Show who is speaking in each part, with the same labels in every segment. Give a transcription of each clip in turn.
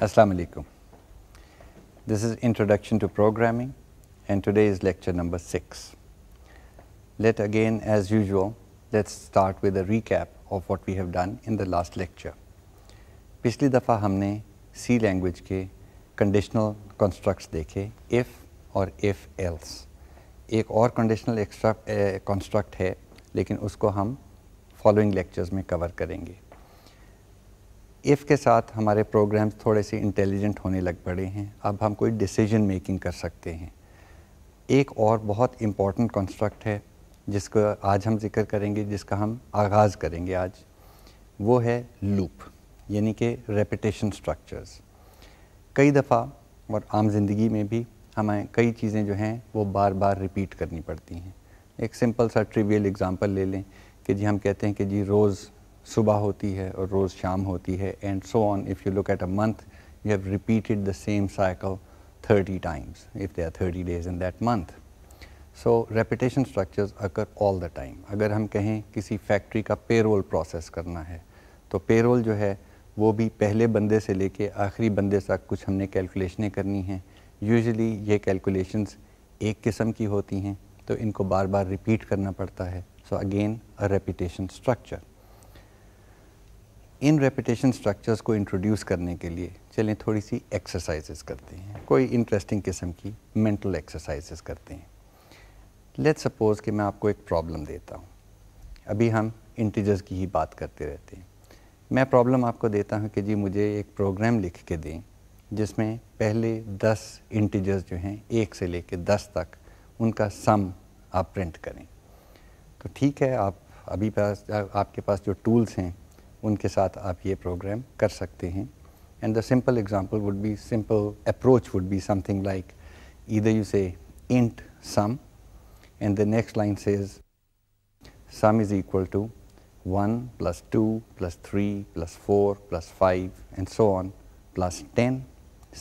Speaker 1: Assalamu alaikum. This is Introduction to Programming and today is lecture number 6. Let again as usual, let's start with a recap of what we have done in the last lecture. पिछली दफ़ा हमने C language के conditional constructs देखे if और if else एक और uh, construct है लेकिन उसको हम following lectures में cover करेंगे इफ़ के साथ हमारे प्रोग्राम्स थोड़े से इंटेलिजेंट होने लग पड़े हैं अब हम कोई डिसीजन मेकिंग कर सकते हैं एक और बहुत इम्पॉर्टेंट कंस्ट्रक्ट है जिसको आज हम जिक्र करेंगे जिसका हम आगाज़ करेंगे आज वो है लूप यानी कि रेपिटेशन स्ट्रक्चर्स कई दफ़ा और आम जिंदगी में भी हमें कई चीज़ें जो हैं वो बार बार रिपीट करनी पड़ती हैं एक सिंपल सा ट्रिवियल एग्ज़ाम्पल ले लें कि जी हम कहते हैं कि जी रोज़ सुबह होती है और रोज़ शाम होती है and so on if you look at a month you have repeated the same cycle thirty times if they are thirty days in that month so repetition structures occur all the time अगर हम कहें किसी factory का payroll process करना है तो payroll जो है वो भी पहले बंदे से लेके आखिरी बंदे तक कुछ हमने कैलकुलेशनें करनी हैं यूजली ये कैलकुलेशंस एक किस्म की होती हैं तो इनको बार बार रिपीट करना पड़ता है so again a repetition structure इन रेपिटेशन स्ट्रक्चर्स को इंट्रोड्यूस करने के लिए चलें थोड़ी सी एक्सरसाइजेस करते हैं कोई इंटरेस्टिंग किस्म की मेंटल एक्सरसाइजेस करते हैं लेट्स सपोज़ कि मैं आपको एक प्रॉब्लम देता हूँ अभी हम इंटीजर्स की ही बात करते रहते हैं मैं प्रॉब्लम आपको देता हूँ कि जी मुझे एक प्रोग्राम लिख के दें जिसमें पहले दस इंटीजर्स जो हैं एक से लेके दस तक उनका सम आप प्रिंट करें तो ठीक है आप अभी पास आपके पास जो टूल्स हैं उनके साथ आप ये प्रोग्राम कर सकते हैं and the simple example would be simple approach would be something like either you say int sum and the next line says sum is equal to one plus two plus three plus four plus five and so on plus ten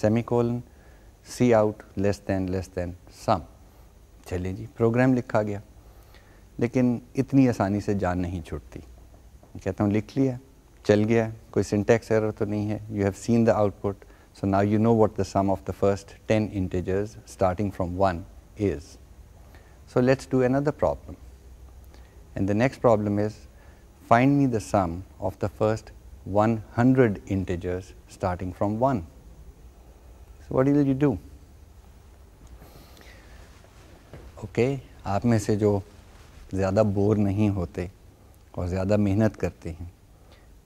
Speaker 1: semicolon C out less than less than sum चलिए जी programme लिखा गया लेकिन इतनी आसानी से जान नहीं छूटती कहता हूँ लिख लिया चल गया कोई सिंटैक्स एरर तो नहीं है you have seen the output so now you know what the sum of the first ten integers starting from one is. So let's do another problem. And the next problem is find me the sum of the first 100 integers starting from 1. So what will you do? Okay, आप में से जो ज़्यादा bore नहीं होते और ज़्यादा मेहनत करते हैं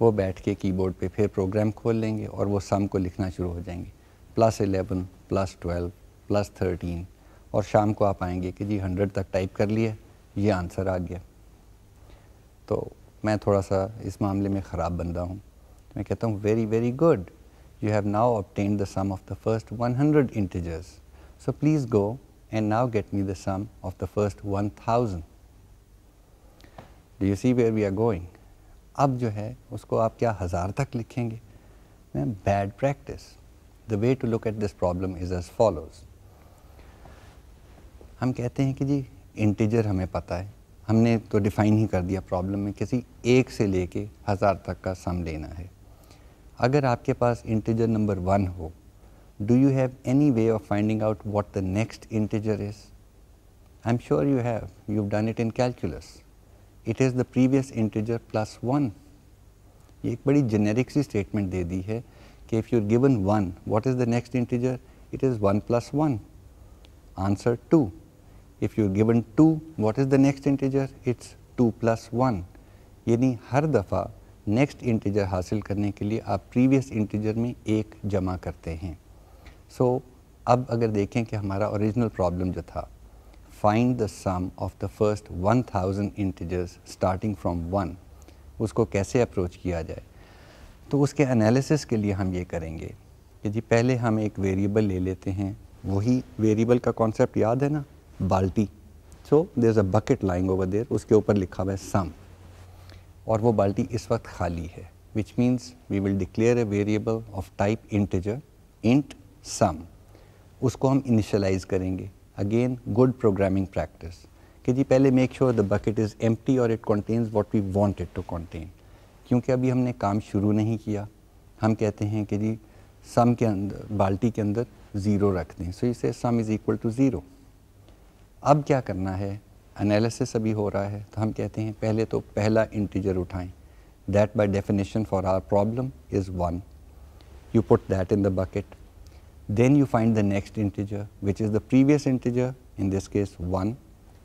Speaker 1: वो बैठ के कीबोर्ड पे फिर प्रोग्राम खोल लेंगे और वो सम को लिखना शुरू हो जाएंगे plus eleven plus twelve plus thirteen और शाम को आप आएंगे कि जी हंड्रेड तक टाइप कर लिया ये आंसर आ गया तो मैं थोड़ा सा इस मामले में ख़राब बंदा हूँ तो मैं कहता हूँ very very good you have now obtain the sum of the first one hundred integers so please go now get me the sum of the first one thousand Do you see where we are going अब जो है उसको आप क्या हज़ार तक लिखेंगे ma'am bad practice the way to look at this problem is as follows हम कहते हैं कि जी इंटीजर हमें पता है हमने तो डिफ़ाइन ही कर दिया प्रॉब्लम में किसी एक से लेके हज़ार तक का सम लेना है अगर आपके पास इंटीजर नंबर वन हो do you have any way of finding out what the next integer is I am sure you have you done it in calculus it is the previous integer plus one ये एक बड़ी generic सी statement दे दी है कि if you given one what is the next integer it is one plus one answer two if you given two what is the next integer it's two plus one यानी हर दफ़ा next integer हासिल करने के लिए आप previous integer में एक जमा करते हैं सो so, अब अगर देखें कि हमारा ओरिजिनल प्रॉब्लम जो था find the sum of the first 1000 integers starting from 1 उसको कैसे अप्रोच किया जाए तो उसके एनालिसिस के लिए हम ये करेंगे कि जी पहले हम एक वेरिएबल ले लेते हैं वही वेरिएबल का कॉन्सेप्ट याद है ना बाल्टी so there a bucket lying over there उसके ऊपर लिखा हुआ है सम और वो बाल्टी इस वक्त खाली है which means we will declare a variable of type integer int sum उसको हम इनिशलाइज करेंगे अगेन गुड प्रोग्रामिंग प्रैक्टिस कि जी पहले make sure the bucket is empty और it contains what we it to contain क्योंकि अभी हमने काम शुरू नहीं किया हम कहते हैं कि जी सम के अंदर बाल्टी के अंदर ज़ीरो रख दें सो इसे sum is equal to zero अब क्या करना है एनालिसिस अभी हो रहा है तो हम कहते हैं पहले तो पहला इंटीजर उठाएं that by definition for our problem is one you put that in the bucket Then you find the next integer, which is the previous integer, in this case 1.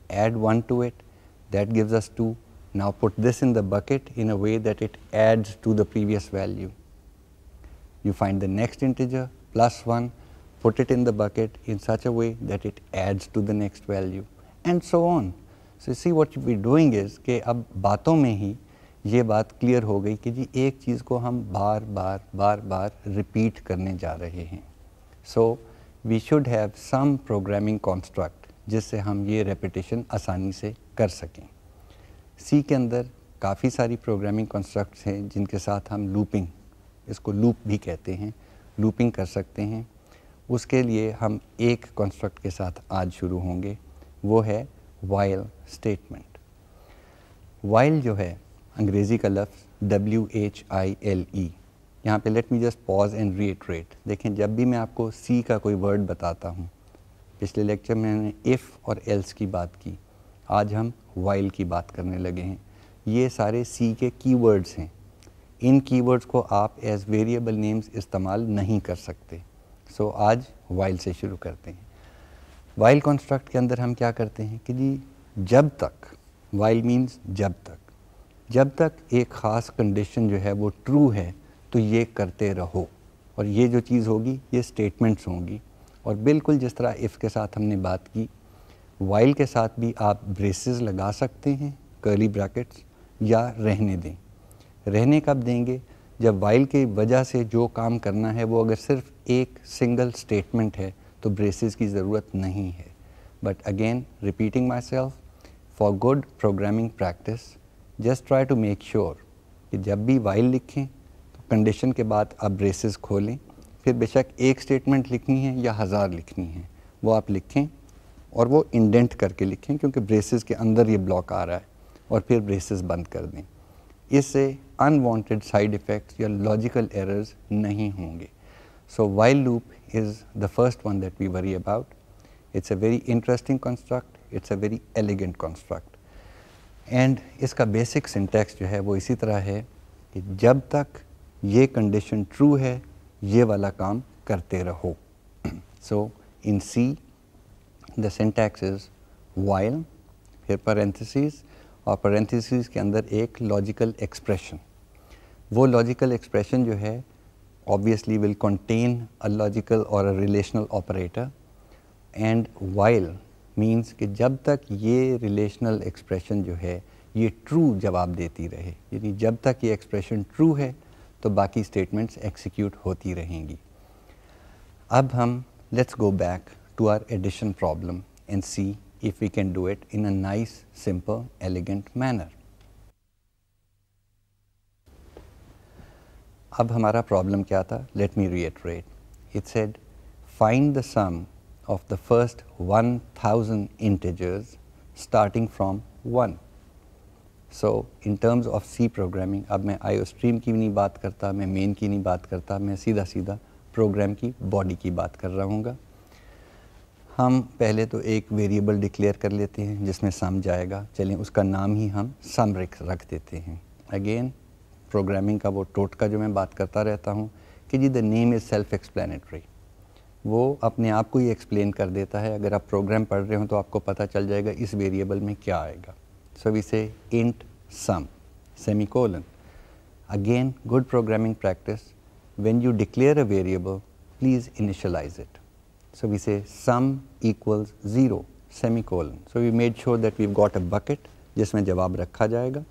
Speaker 1: Add 1 to it, that gives us 2. Now put this in the bucket in a way that it adds to the previous value. You find the next integer, plus 1, put it in the bucket in such a way that it adds to the next value, and so on. So, you see what we are doing is कि अब बातों में ही ये बात clear हो गई कि जी एक चीज़ को हम बार बार बार बार repeat so we should have some programming construct जिससे हम ये रेपिटेशन आसानी से कर सकें सी के अंदर काफ़ी सारी प्रोग्रामिंग कॉन्स्ट्रक्ट्स हैं जिनके साथ हम लूपिंग इसको लूप भी कहते हैं लूपिंग कर सकते हैं उसके लिए हम एक कॉन्स्ट्रक्ट के साथ आज शुरू होंगे वो है वाइल स्टेटमेंट वाइल जो है अंग्रेज़ी का लफ्ज़ W H I L E यहाँ पे let me just pause and retreat देखें जब भी मैं आपको सी का कोई वर्ड बताता हूँ पिछले लेक्चर में मैंने इफ़ और एल्स की बात की आज हम वाइल की बात करने लगे हैं ये सारे सी के कीवर्ड्स हैं इन कीवर्ड्स को आप एज वेरिएबल नेम्स इस्तेमाल नहीं कर सकते सो so, आज वाइल से शुरू करते हैं वाइल कॉन्स्ट्रक्ट के अंदर हम क्या करते हैं कि जी जब तक वाइल मीन्स जब तक जब तक एक ख़ास कंडीशन जो है वो ट्रू है तो ये करते रहो और ये जो चीज़ होगी ये स्टेटमेंट्स होंगी और बिल्कुल जिस तरह इफ़ के साथ हमने बात की वाइल के साथ भी आप ब्रेसेस लगा सकते हैं कर्ली ब्रैकेट्स या रहने दें रहने कब देंगे जब वाइल की वजह से जो काम करना है वो अगर सिर्फ एक सिंगल स्टेटमेंट है तो ब्रेसेस की ज़रूरत नहीं है but again repeating myself for good programming practice just try to make sure कि जब भी वाइल लिखें कंडीशन के बाद आप ब्रेसेस खोलें फिर बेशक एक स्टेटमेंट लिखनी है या हज़ार लिखनी है वो आप लिखें और वो इंडेंट करके लिखें क्योंकि ब्रेसेस के अंदर ये ब्लॉक आ रहा है और फिर ब्रेसेस बंद कर दें इससे अनवांटेड साइड इफ़ेक्ट्स या लॉजिकल एरर्स नहीं होंगे so while loop is the first one that we worry about it's a very interesting construct it's a very elegant construct and इसका बेसिक सिंटेक्स जो है वो इसी तरह है कि जब तक ये कंडीशन ट्रू है ये वाला काम करते रहो so in C the syntax is while फिर पैरेंथिसिस और पैरेंथिसिस के अंदर एक लॉजिकल एक्सप्रेशन वो लॉजिकल एक्सप्रेशन जो है obviously will contain a logical और a relational operator and while means कि जब तक ये रिलेशनल एक्सप्रेशन जो है ये ट्रू जवाब देती रहे यानी जब तक ये एक्सप्रेशन ट्रू है तो बाकी स्टेटमेंट्स एक्सिक्यूट होती रहेंगी अब हम let's go back to our addition problem and see if we can do it in a nice, simple, elegant manner. अब हमारा प्रॉब्लम क्या था let me reiterate it said find the sum of the first 1000 integers starting from 1 so in terms of C programming अब मैं IO stream की नहीं बात करता मैं मेन की नहीं बात करता मैं सीधा सीधा प्रोग्राम की बॉडी की बात कर रहा हूँ हम पहले तो एक वेरिएबल डिक्लेयर कर लेते हैं जिसमें सम जाएगा चलें उसका नाम ही हम सम रख देते हैं अगेन प्रोग्रामिंग का वो टोट का जो मैं बात करता रहता हूँ कि जी the name is self explanatory वो अपने आप को ही एक्सप्लेन कर देता है अगर आप प्रोग्राम पढ़ रहे हो तो आपको पता चल जाएगा इस वेरिएबल में क्या आएगा So we say int sum, semicolon. Again, good programming practice. When you declare a variable, please initialize it. So we say sum equals 0, semicolon. So we made sure that we've got a bucket जिसमें जवाब रखा जाएगा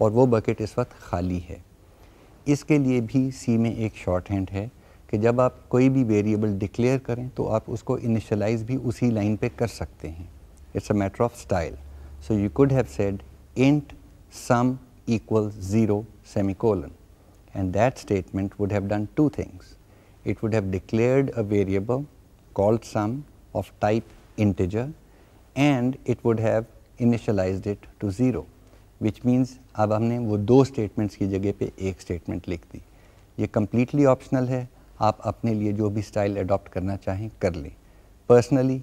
Speaker 1: और वो bucket इस वक्त खाली है इसके लिए भी सी में एक shorthand हैंड है कि जब आप कोई भी वेरिएबल डिक्लेयर करें तो आप उसको इनिशलाइज भी उसी लाइन पे कर सकते हैं it's a matter of style so you could have said int sum equals 0 semicolon and that statement would have done two things. It would have declared a variable called sum of type integer and it would have initialized it to 0 which means अब हमने वो दो statements की जगह पे एक statement लिख दी ये completely optional है आप अपने लिए जो भी style adopt करना चाहें कर लें personally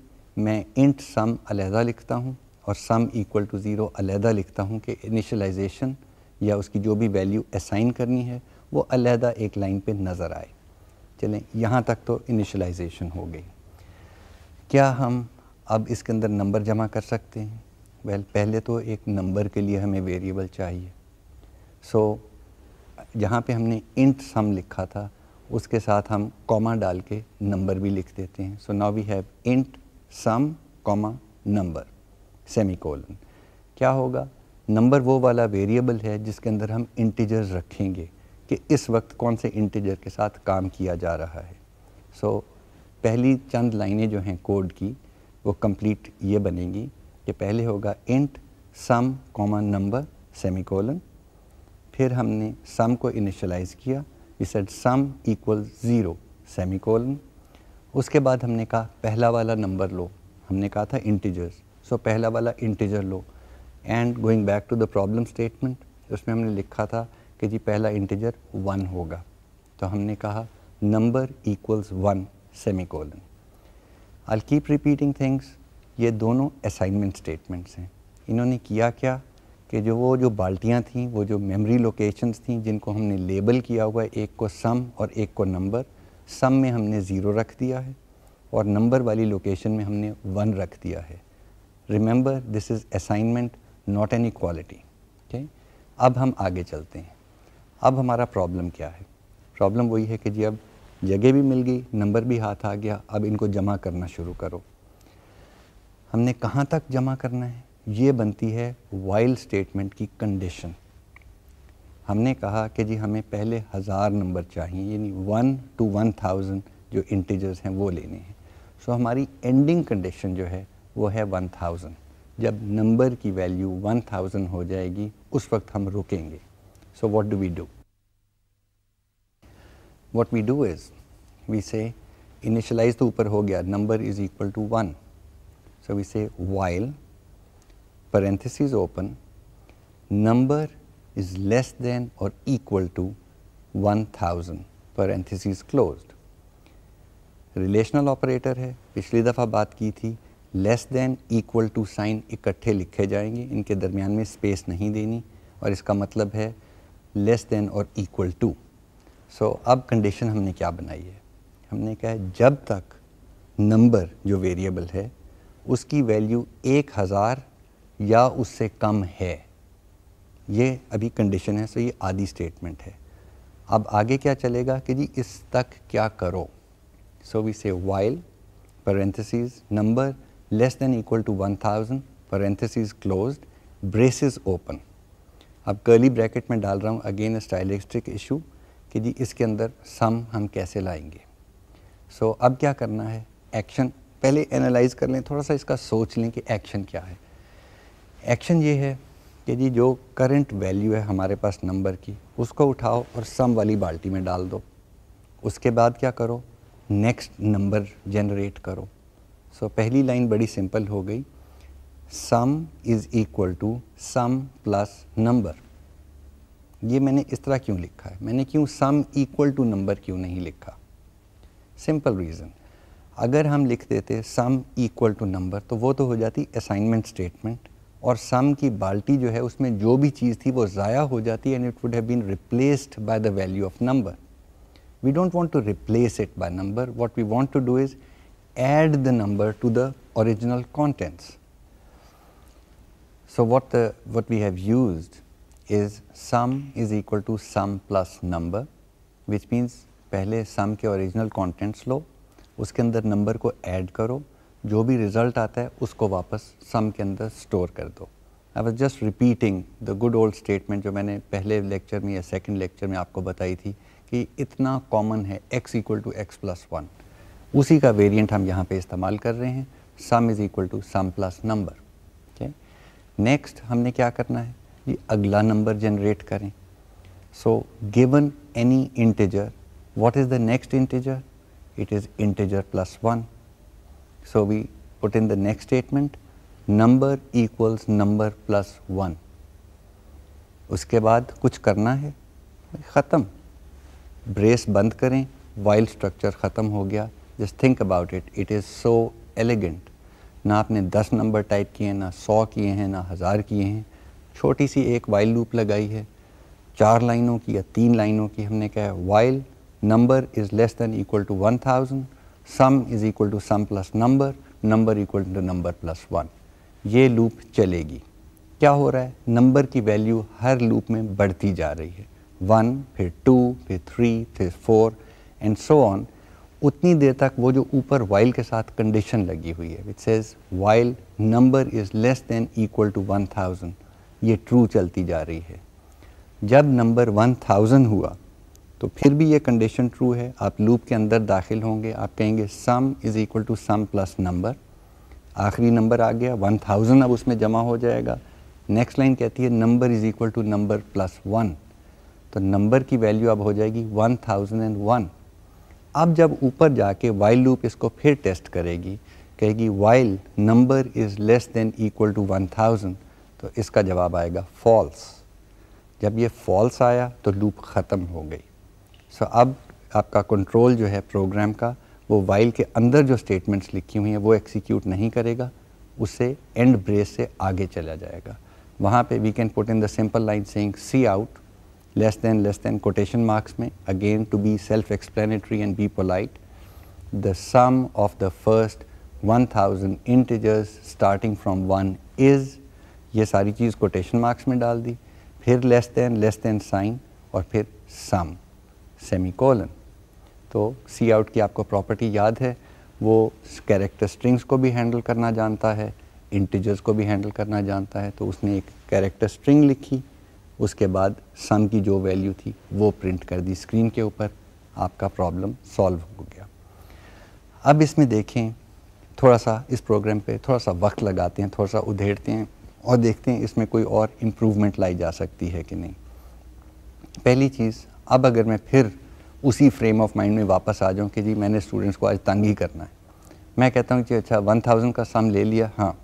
Speaker 1: मैं int sum अलहदा लिखता हूँ और सम इक्वल टू ज़ीरो अलहदा लिखता हूँ कि इनिशलाइजेशन या उसकी जो भी वैल्यू असाइन करनी है वो अलहदा एक लाइन पे नज़र आए चलें यहाँ तक तो इनिशलाइजेशन हो गई क्या हम अब इसके अंदर नंबर जमा कर सकते हैं वेल well, पहले तो एक नंबर के लिए हमें वेरिएबल चाहिए सो so, जहाँ पे हमने इंट सम लिखा था उसके साथ हम कॉमा डाल के नंबर भी लिख देते हैं so now we have int sum comma number semicolon क्या होगा नंबर वो वाला वेरिएबल है जिसके अंदर हम इंटीजर्स रखेंगे कि इस वक्त कौन से इंटीजर के साथ काम किया जा रहा है सो so, पहली चंद लाइनें जो हैं कोड की वो कंप्लीट ये बनेंगी कि पहले होगा int sum comma number semicolon फिर हमने सम को इनिशलाइज किया इस set sum equal zero semicolon उसके बाद हमने कहा पहला वाला नंबर लो हमने कहा था इंटीजर्स सो so, पहला वाला इंटीजर लो and going back to the problem statement उसमें हमने लिखा था कि जी पहला इंटीजर वन होगा तो हमने कहा number equals one semicolon I keep repeating things ये दोनों असाइनमेंट स्टेटमेंट्स हैं इन्होंने किया क्या कि जो वो जो बाल्टियाँ थीं वो जो मेमोरी लोकेशंस थीं जिनको हमने लेबल किया हुआ है एक को सम और एक को नंबर सम में हमने ज़ीरो रख दिया है और नंबर वाली लोकेशन में हमने वन रख दिया है remember this is assignment not an equality ठीक अब हम आगे चलते हैं अब हमारा प्रॉब्लम क्या है प्रॉब्लम वही है कि जी अब जगह भी मिल गई नंबर भी हाथ आ गया अब इनको जमा करना शुरू करो हमने कहाँ तक जमा करना है ये बनती है वाइल्ड स्टेटमेंट की कंडीशन हमने कहा कि जी हमें पहले हज़ार नंबर चाहिए यानी वन टू वन थाउजेंड जो इंटीजर्स हैं वो लेने हैं सो so, हमारी एंडिंग कंडीशन जो है वो है वन थाउजेंड जब नंबर की वैल्यू वन थाउजेंड हो जाएगी उस वक्त हम रुकेंगे so what do we do what we do is we say initialize तो ऊपर हो गया number is equal to one so we say while parentheses open number is less than or equal to 1000, parentheses closed. Relational operator है पिछली दफ़ा बात की थी less than equal to sign इकट्ठे लिखे जाएंगे इनके दरमियान में स्पेस नहीं देनी और इसका मतलब है लेस देन और इक्वल टू सो अब कंडीशन हमने क्या बनाई है हमने कहा है जब तक नंबर जो वेरिएबल है उसकी वैल्यू एक हज़ार या उससे कम है ये अभी कंडीशन है सो ये आधी स्टेटमेंट है अब आगे क्या चलेगा कि जी इस तक क्या करो so we say while parenthesis number less than equal to 1000 parentheses closed braces open अब कर्ली ब्रैकेट में डाल रहा हूँ अगेन स्टाइलिस्टिक इशू कि जी इसके अंदर सम हम कैसे लाएंगे सो so, अब क्या करना है एक्शन पहले एनालाइज कर लें थोड़ा सा इसका सोच लें कि एक्शन क्या है एक्शन ये है कि जी जो करंट वैल्यू है हमारे पास नंबर की उसको उठाओ और सम वाली बाल्टी में डाल दो उसके बाद क्या करो नेक्स्ट नंबर जनरेट करो सो so, पहली लाइन बड़ी सिंपल हो गई sum is equal to sum plus number ये मैंने इस तरह क्यों लिखा है मैंने क्यों सम इक्वल टू नंबर क्यों नहीं लिखा सिंपल रीज़न अगर हम लिख देते सम इक्वल टू नंबर तो वो तो हो जाती असाइनमेंट स्टेटमेंट और सम की बाल्टी जो है उसमें जो भी चीज़ थी वो ज़ाया हो जाती and it would have been replaced by the value of number we don't want to replace it by number what we want to do is add the number to the original contents. So, what the what we have used is sum is equal to sum plus number which means pehle sum ke original contents lo, uske andar number ko add karo, jo bhi result aata hai, usko wapas sum ke andar store kar do. I was just repeating the good old statement जो मैंने पहले lecture में या second lecture में आपको बताई थी कि इतना common है x equal to x plus one उसी का वेरिएंट हम यहाँ पे इस्तेमाल कर रहे हैं sum is equal to sum plus number ठीक नेक्स्ट हमने क्या करना है ये अगला नंबर जनरेट करें so given any integer what is the next integer it is integer plus one so we put in the next statement number equals number plus one उसके बाद कुछ करना है ख़त्म ब्रेस बंद करें वाइल्ड स्ट्रक्चर ख़त्म हो गया just think about it it is so elegant ना आपने दस नंबर टाइप किए हैं ना सौ किए हैं ना हज़ार किए हैं छोटी सी एक वाइल लूप लगाई है चार लाइनों की या तीन लाइनों की हमने कहा है while number is less than equal to one thousand sum is equal to sum plus number number equal to number plus one ये लूप चलेगी क्या हो रहा है नंबर की वैल्यू हर लूप में बढ़ती जा रही है वन फिर टू फिर थ्री फिर फोर एंड सो ऑन उतनी देर तक वो जो ऊपर वाइल के साथ कंडीशन लगी हुई है which says while number is less than equal to one thousand ये ट्रू चलती जा रही है जब नंबर वन थाउजेंड हुआ तो फिर भी ये कंडीशन ट्रू है आप लूप के अंदर दाखिल होंगे आप कहेंगे sum is equal to sum plus number आखिरी नंबर आ गया वन थाउजेंड अब उसमें जमा हो जाएगा नेक्स्ट लाइन कहती है number is equal to number plus one तो नंबर की वैल्यू अब हो जाएगी वन थाउजेंड एंड वन अब जब ऊपर जाके वाइल लूप इसको फिर टेस्ट करेगी कहेगी while number is less than equal to one thousand तो इसका जवाब आएगा फॉल्स जब ये फॉल्स आया तो लूप ख़त्म हो गई सो so, अब आपका कंट्रोल जो है प्रोग्राम का वो वाइल के अंदर जो स्टेटमेंट्स लिखी हुई हैं वो एक्सिक्यूट नहीं करेगा उसे एंड ब्रेस से आगे चला जाएगा वहाँ पे we can put in the simple line saying C out less than less than quotation marks में again to be self self and be polite the sum of the first one thousand integers starting from one is ये सारी चीज़ quotation marks में डाल दी फिर less than less than sign और फिर सम सेमी कोलन तो सी आउट की आपको प्रॉपर्टी याद है वो कैरेक्टर स्ट्रिंग्स को भी हैंडल करना जानता है इंटीजर्स को भी हैंडल करना जानता है तो उसने एक कैरेक्टर स्ट्रिंग लिखी उसके बाद सम की जो वैल्यू थी वो प्रिंट कर दी स्क्रीन के ऊपर आपका प्रॉब्लम सॉल्व हो गया अब इसमें देखें थोड़ा सा इस प्रोग्राम पे थोड़ा सा वक्त लगाते हैं थोड़ा सा उधेड़ते हैं और देखते हैं इसमें कोई और इम्प्रूवमेंट लाई जा सकती है कि नहीं पहली चीज़ अब अगर मैं फिर उसी फ्रेम ऑफ माइंड में वापस आ जाऊँ कि जी मैंने स्टूडेंट्स को आज तंग ही करना है मैं कहता हूँ कि अच्छा वन थाउजेंड का सम ले लिया हाँ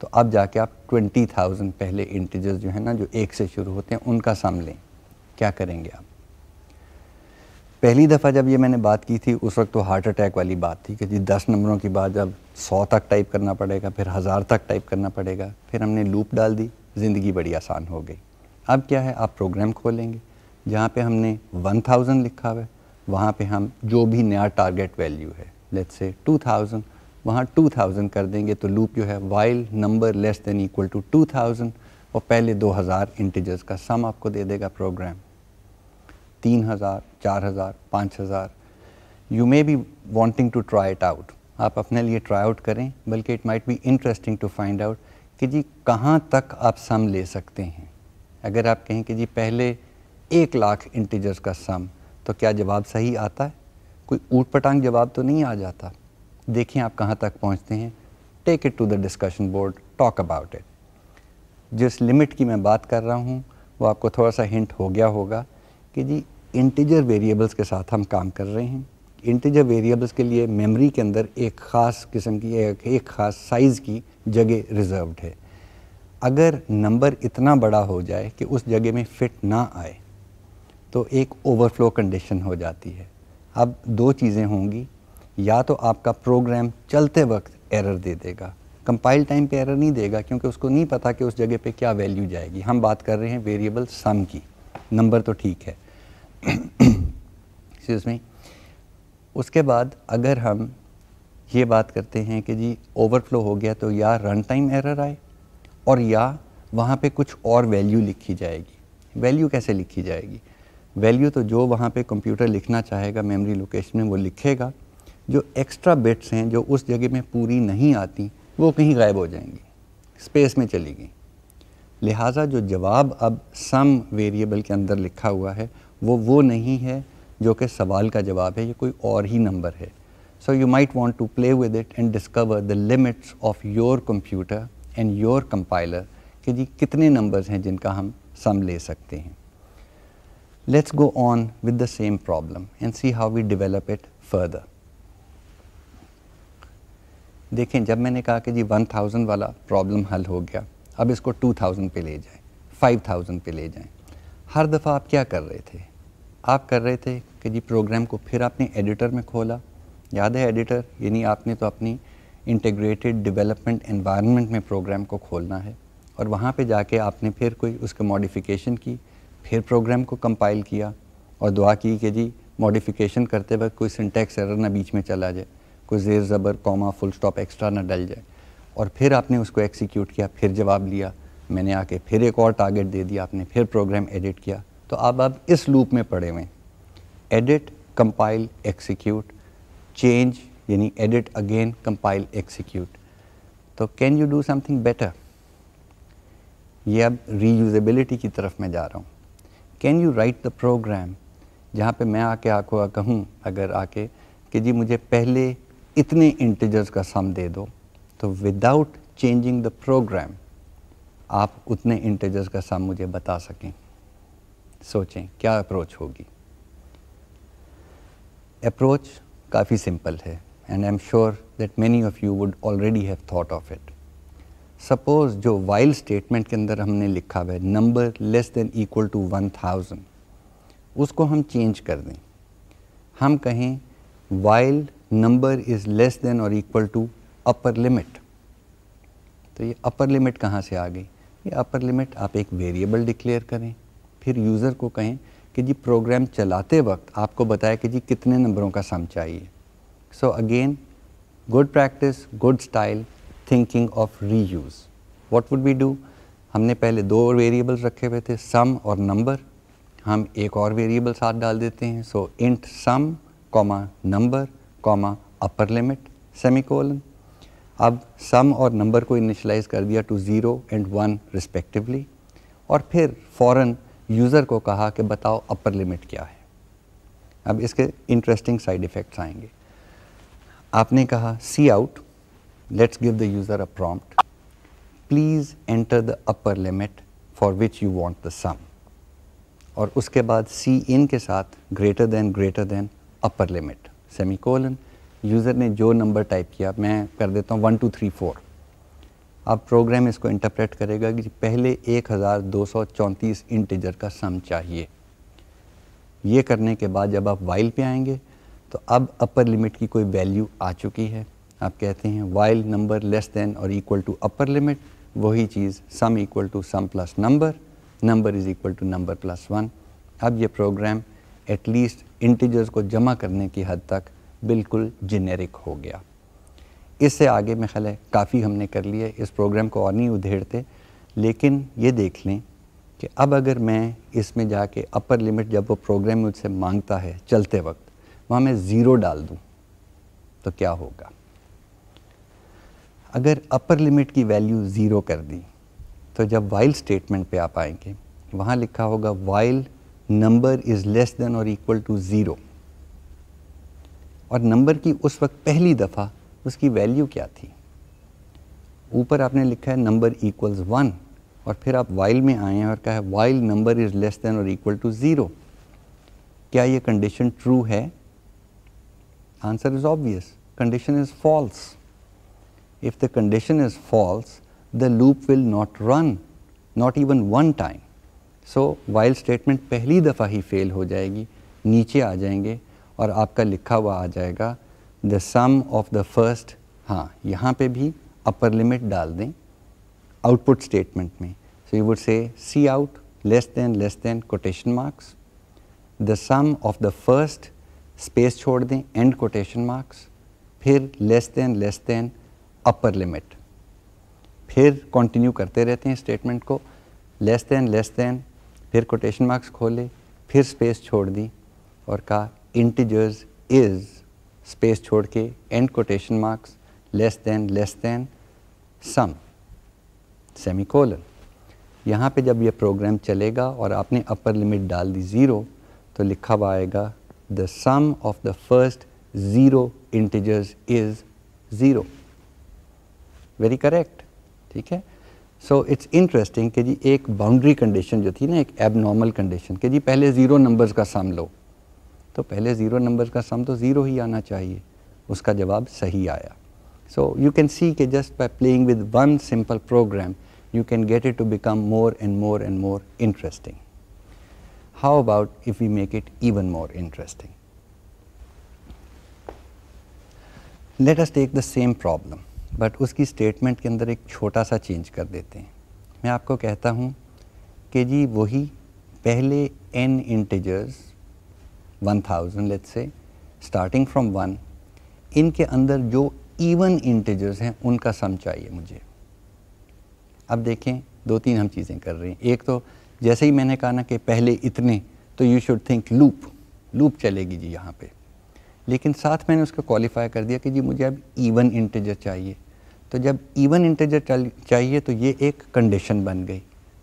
Speaker 1: तो अब जाके आप ट्वेंटी थाउजेंड पहले इंटीजर्स जो है ना जो एक से शुरू होते हैं उनका सम लें क्या करेंगे आप पहली दफ़ा जब ये मैंने बात की थी उस वक्त तो हार्ट अटैक वाली बात थी कि जी दस नंबरों की बात जब सौ तक टाइप करना पड़ेगा फिर हज़ार तक टाइप करना पड़ेगा फिर हमने लूप डाल दी ज़िंदगी बड़ी आसान हो गई अब क्या है आप प्रोग्राम खोलेंगे जहाँ पे हमने वन थाउजेंड लिखा हुआ है वहाँ पे हम जो भी नया टारगेट वैल्यू है लेट्स से टू थाउजेंड वहाँ 2000 कर देंगे तो लूप जो है while number less than equal to 2000 और पहले 2000 इंटीजर्स का सम आपको दे देगा program 3000, 4000, 5000 you may be wanting to try it out आप अपने लिए ट्राई आउट करें बल्कि it might be interesting to find out कि जी कहाँ तक आप सम ले सकते हैं अगर आप कहें कि जी पहले एक लाख इंटीजर्स का सम तो क्या जवाब सही आता है कोई ऊट पटांग जवाब तो नहीं आ जाता देखें आप कहाँ तक पहुँचते हैं take it to the discussion board talk about it जिस लिमिट की मैं बात कर रहा हूँ वो आपको थोड़ा सा हिंट हो गया होगा कि जी इंटीजर वेरिएबल्स के साथ हम काम कर रहे हैं इंटीजर वेरिएबल्स के लिए मेमोरी के अंदर एक ख़ास किस्म की एक, एक ख़ास साइज़ की जगह रिजर्व्ड है अगर नंबर इतना बड़ा हो जाए कि उस जगह में फिट ना आए तो एक ओवरफ्लो कंडीशन हो जाती है अब दो चीज़ें होंगी या तो आपका प्रोग्राम चलते वक्त एरर दे देगा कंपाइल टाइम पे एरर नहीं देगा क्योंकि उसको नहीं पता कि उस जगह पे क्या वैल्यू जाएगी हम बात कर रहे हैं वेरिएबल सम की नंबर तो ठीक है में उसके बाद अगर हम ये बात करते हैं कि जी ओवरफ्लो हो गया तो या रन टाइम एरर आए और या वहाँ पे कुछ और वैल्यू लिखी जाएगी वैल्यू कैसे लिखी जाएगी वैल्यू तो जो वहाँ पे कंप्यूटर लिखना चाहेगा मेमोरी लोकेशन में वो लिखेगा जो एक्स्ट्रा बिट्स हैं जो उस जगह में पूरी नहीं आती वो कहीं गायब हो जाएंगी स्पेस में चली गई लिहाजा जो जवाब अब सम वेरिएबल के अंदर लिखा हुआ है वो वो नहीं है जो कि सवाल का जवाब है ये कोई और ही नंबर है so you might want to play with it and discover the limits of your computer and your compiler कि जी कितने नंबर्स हैं जिनका हम सम ले सकते हैं let's go on with the same problem and see how we develop it further देखें जब मैंने कहा कि जी वन थाउजेंड वाला प्रॉब्लम हल हो गया अब इसको टू थाउजेंड पर ले जाएं फाइव थाउजेंड पर ले जाएं हर दफ़ा आप क्या कर रहे थे आप कर रहे थे कि जी प्रोग्राम को फिर आपने एडिटर में खोला याद है एडिटर यानी आपने तो अपनी इंटीग्रेटेड डेवलपमेंट एनवायरनमेंट में प्रोग्राम को खोलना है और वहाँ पे जाके आपने फिर कोई उसके मॉडिफिकेशन की फिर प्रोग्राम को कंपाइल किया और दुआ की कि जी मॉडिफिकेशन करते वक्त कोई सिंटेक्स एरर ना बीच में चला जाए कोई ज़ेर ज़बर कॉमा फुल स्टॉप एक्स्ट्रा ना डल जाए और फिर आपने उसको एक्सिक्यूट किया फिर जवाब लिया मैंने आके फिर एक और टारगेट दे दिया आपने फिर प्रोग्राम एडिट किया तो अब अब इस लूप में पड़े हुए एडिट कंपाइल एक्सिक्यूट चेंज यानी एडिट अगेन कंपाइल एक्सिक्यूट तो can you do something better ये अब रीयूजेबिलिटी की तरफ मैं जा रहा हूँ can you write the program जहाँ पे मैं आके आपको कहूँ अगर आके कि जी मुझे पहले इतने इंटीजर्स का सम दे दो तो विदाउट चेंजिंग द प्रोग्राम आप उतने इंटीजर्स का सम मुझे बता सकें सोचें क्या अप्रोच होगी अप्रोच काफ़ी सिंपल है and I am sure that many of you would already have thought of it suppose जो वाइल स्टेटमेंट के अंदर हमने लिखा हुआ है number less than equal to one thousand उसको हम चेंज कर दें हम कहें while number is less than और इक्वल टू अपर लिमिट तो ये अपर लिमिट कहाँ से आ गई ये अपर लिमिट आप एक वेरिएबल डिक्लेयर करें फिर यूज़र को कहें कि जी प्रोग्राम चलाते वक्त आपको बताया कि जी कितने नंबरों का सम चाहिए so again good practice good style thinking of reuse what would we do हमने पहले दो वेरिएबल्स रखे हुए थे सम और नंबर हम एक और वेरिएबल साथ डाल देते हैं so int sum comma number comma upper limit semicolon अब सम और नंबर को इनिशलाइज कर दिया to zero and one respectively और फिर फ़ौर यूज़र को कहा कि बताओ अपर लिमिट क्या है अब इसके इंटरेस्टिंग साइड इफ़ेक्ट्स आएंगे आपने कहा cout let's give the user a prompt please enter the upper limit for which you want the sum और उसके बाद सी इन के साथ greater than greater than upper limit semicolon user ने जो नंबर टाइप किया मैं कर देता हूँ वन टू थ्री फोर अब प्रोग्राम इसको इंटरप्रेट करेगा कि पहले एक हज़ार दो सौ चौंतीस इंटीजर का सम चाहिए ये करने के बाद जब आप वाइल पे आएंगे तो अब अपर लिमिट की कोई वैल्यू आ चुकी है आप कहते हैं वाइल नंबर लेस देन और इक्वल टू अपर लिमिट वही चीज़ sum equal to sum plus number number is equal to number plus one अब ये प्रोग्राम एटलीस्ट इंटीजर्स को जमा करने की हद तक बिल्कुल जेनेरिक हो गया इससे आगे में ख्याल है काफ़ी हमने कर लिए इस प्रोग्राम को और नहीं उधेड़ते लेकिन ये देख लें कि अब अगर मैं इसमें जाके अपर लिमिट जब वो प्रोग्राम मुझसे मांगता है चलते वक्त वहाँ मैं ज़ीरो डाल दूँ तो क्या होगा अगर अपर लिमिट की वैल्यू ज़ीरो कर दी तो जब वाइल स्टेटमेंट पे आप आएंगे वहाँ लिखा होगा while number is less than और इक्वल टू ज़ीरो और नंबर की उस वक्त पहली दफ़ा उसकी वैल्यू क्या थी ऊपर आपने लिखा है नंबर इक्वल्स वन और फिर आप वाइल में आए हैं और कहा है while number is less than और इक्वल टू ज़ीरो क्या ये कंडीशन ट्रू है answer is obvious condition is false if the condition is false the loop will not run not even one time so while statement पहली दफ़ा ही fail हो जाएगी नीचे आ जाएंगे और आपका लिखा हुआ आ जाएगा the sum of the first हाँ यहाँ पे भी अपर लिमिट डाल दें आउटपुट स्टेटमेंट में सो you would say C out less than less than quotation marks the sum of the first space छोड़ दें एंड कोटेशन मार्क्स फिर less than less than upper limit फिर कंटिन्यू करते रहते हैं स्टेटमेंट को लेस देन लेस देन फिर quotation marks खोले फिर स्पेस छोड़ दी और कहा इंटीजर्स इज़ स्पेस छोड़ के and quotation marks less than less than sum semicolon यहाँ पे जब ये प्रोग्राम चलेगा और आपने अपर लिमिट डाल दी ज़ीरो तो लिखा हुआ आएगा the sum of the first zero integers is zero very correct ठीक है सो इट्स इंटरेस्टिंग कि जी एक बाउंड्री कंडीशन जो थी ना एक एबनॉर्मल कंडीशन कि जी पहले ज़ीरो नंबर्स का सम लो तो पहले ज़ीरो नंबर्स का सम तो ज़ीरो ही आना चाहिए उसका जवाब सही आया सो यू कैन सी कि just by playing with one simple program you can get it to become more and more and more interesting. How about if we make it even more interesting? Let us take the same problem. But उसकी statement के अंदर एक छोटा सा change कर देते हैं मैं आपको कहता हूँ कि जी वही पहले n integers one thousand let say starting from one इनके अंदर जो इवन इंटेजर्स हैं उनका सम चाहिए मुझे अब देखें दो तीन हम चीज़ें कर रहे हैं एक तो जैसे ही मैंने कहा ना कि पहले इतने तो you should think loop loop चलेगी जी यहाँ पे लेकिन साथ मैंने उसको क्वालिफाई कर दिया कि जी मुझे अब इवन इंटेजर चाहिए तो जब इवन इंटेजर चाहिए तो ये एक कंडीशन बन गई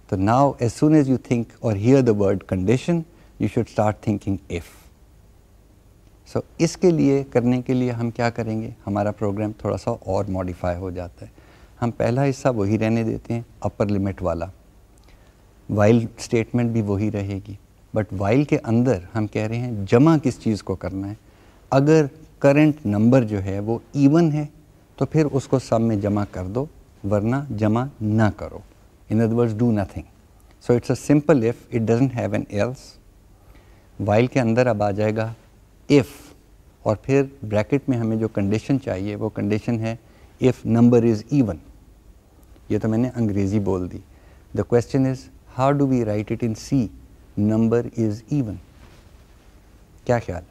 Speaker 1: तो now as soon as you think or hear the word condition you should start thinking if so इसके लिए करने के लिए हम क्या करेंगे हमारा प्रोग्राम थोड़ा सा और मॉडिफाई हो जाता है हम पहला हिस्सा वही रहने देते हैं अपर लिमिट वाला वाइल स्टेटमेंट भी वही रहेगी बट वाइल के अंदर हम कह रहे हैं जमा किस चीज़ को करना है अगर करंट नंबर जो है वो इवन है तो फिर उसको सब में जमा कर दो वरना जमा ना करो in other words do nothing so it's a simple if it doesn't have an else while के अंदर अब आ जाएगा इफ़ और फिर ब्रैकेट में हमें जो कंडीशन चाहिए वो कंडीशन है इफ़ नंबर इज़ इवन ये तो मैंने अंग्रेज़ी बोल दी the question is how do we write it in C number is even क्या ख्याल